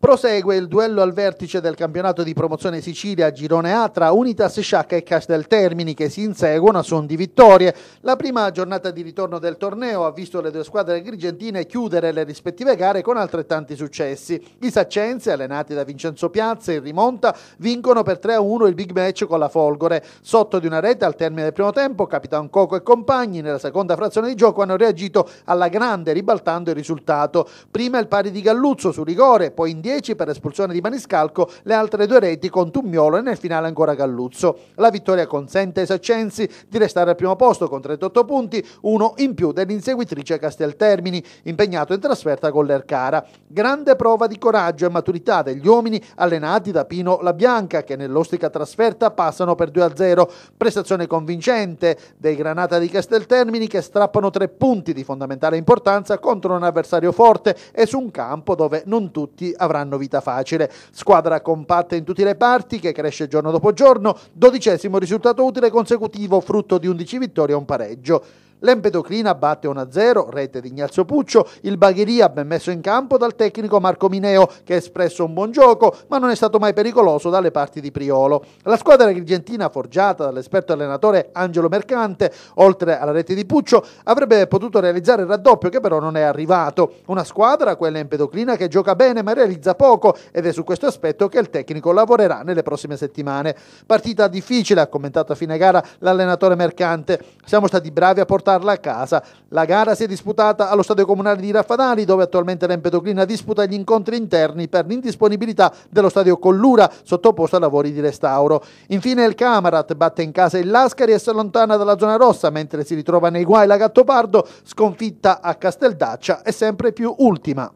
Prosegue il duello al vertice del campionato di promozione Sicilia Girone A tra Unitas Sciacca e Casteltermini che si inseguono a son di vittorie. La prima giornata di ritorno del torneo ha visto le due squadre grigentine chiudere le rispettive gare con altrettanti successi. I Saccenzi, allenati da Vincenzo Piazza in rimonta, vincono per 3-1 il big match con la Folgore. Sotto di una rete al termine del primo tempo, Capitan Coco e compagni nella seconda frazione di gioco hanno reagito alla grande ribaltando il risultato. Prima il pari di Galluzzo su rigore, poi indietro 10 per espulsione di Maniscalco, le altre due reti con Tummiolo e nel finale ancora Galluzzo. La vittoria consente ai Saccensi di restare al primo posto con 38 punti, uno in più dell'inseguitrice Casteltermini, impegnato in trasferta con l'Ercara. Grande prova di coraggio e maturità degli uomini allenati da Pino La Bianca che nell'ostica trasferta passano per 2-0. Prestazione convincente dei Granata di Casteltermini che strappano tre punti di fondamentale importanza contro un avversario forte e su un campo dove non tutti avranno avranno vita facile. Squadra compatta in tutti i reparti che cresce giorno dopo giorno, dodicesimo risultato utile consecutivo frutto di 11 vittorie e un pareggio. L'Empedoclina batte 1-0, rete di Ignazio Puccio, il Bagheria ben messo in campo dal tecnico Marco Mineo che ha espresso un buon gioco ma non è stato mai pericoloso dalle parti di Priolo. La squadra argentina forgiata dall'esperto allenatore Angelo Mercante, oltre alla rete di Puccio, avrebbe potuto realizzare il raddoppio che però non è arrivato. Una squadra, quella Empedoclina, che gioca bene ma realizza poco ed è su questo aspetto che il tecnico lavorerà nelle prossime settimane. Partita difficile, ha commentato a fine gara l'allenatore Mercante. Siamo stati bravi a portare portarla a casa. La gara si è disputata allo stadio comunale di Raffanali, dove attualmente l'Empedoclina disputa gli incontri interni per l'indisponibilità dello stadio Collura, sottoposto a lavori di restauro. Infine il Camarat batte in casa il Lascari e si allontana dalla zona rossa, mentre si ritrova nei guai la Gattopardo, sconfitta a Casteldaccia e sempre più ultima.